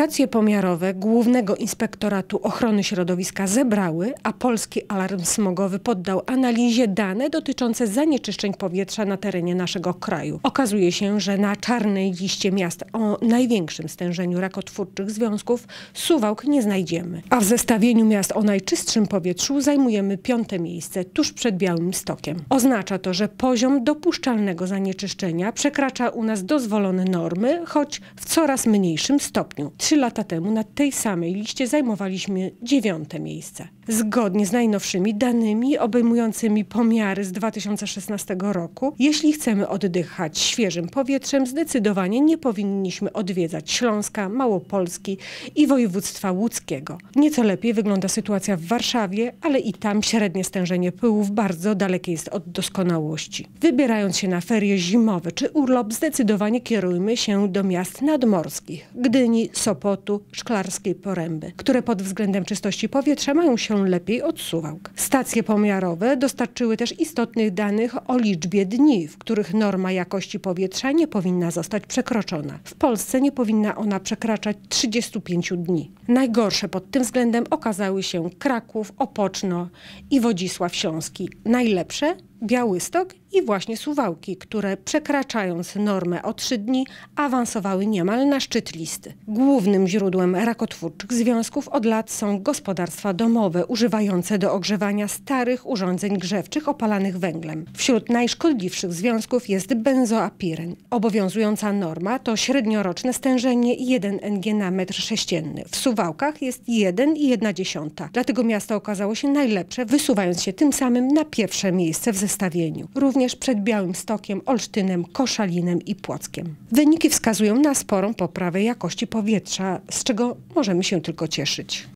Stacje pomiarowe Głównego Inspektoratu Ochrony Środowiska zebrały, a polski alarm smogowy poddał analizie dane dotyczące zanieczyszczeń powietrza na terenie naszego kraju. Okazuje się, że na czarnej liście miast o największym stężeniu rakotwórczych związków Suwałk nie znajdziemy. A w zestawieniu miast o najczystszym powietrzu zajmujemy piąte miejsce tuż przed Białym Stokiem. Oznacza to, że poziom dopuszczalnego zanieczyszczenia przekracza u nas dozwolone normy, choć w coraz mniejszym stopniu. Trzy lata temu na tej samej liście zajmowaliśmy dziewiąte miejsce. Zgodnie z najnowszymi danymi obejmującymi pomiary z 2016 roku, jeśli chcemy oddychać świeżym powietrzem, zdecydowanie nie powinniśmy odwiedzać Śląska, Małopolski i województwa łódzkiego. Nieco lepiej wygląda sytuacja w Warszawie, ale i tam średnie stężenie pyłów bardzo dalekie jest od doskonałości. Wybierając się na ferie zimowe czy urlop, zdecydowanie kierujmy się do miast nadmorskich. Gdyni, są Sopotu, Szklarskiej Poręby, które pod względem czystości powietrza mają się lepiej od Suwałk. Stacje pomiarowe dostarczyły też istotnych danych o liczbie dni, w których norma jakości powietrza nie powinna zostać przekroczona. W Polsce nie powinna ona przekraczać 35 dni. Najgorsze pod tym względem okazały się Kraków, Opoczno i Wodzisław Śląski. Najlepsze Białystok i właśnie Suwałki, które przekraczając normę o trzy dni awansowały niemal na szczyt listy. Głównym źródłem rakotwórczych związków od lat są gospodarstwa domowe używające do ogrzewania starych urządzeń grzewczych opalanych węglem. Wśród najszkodliwszych związków jest benzoapiren. Obowiązująca norma to średnioroczne stężenie 1 Ng na metr sześcienny. W Suwałkach jest 1,1. Dlatego miasto okazało się najlepsze, wysuwając się tym samym na pierwsze miejsce w zespole wystawieniu, również przed Białym Stokiem, Olsztynem, Koszalinem i Płockiem. Wyniki wskazują na sporą poprawę jakości powietrza, z czego możemy się tylko cieszyć.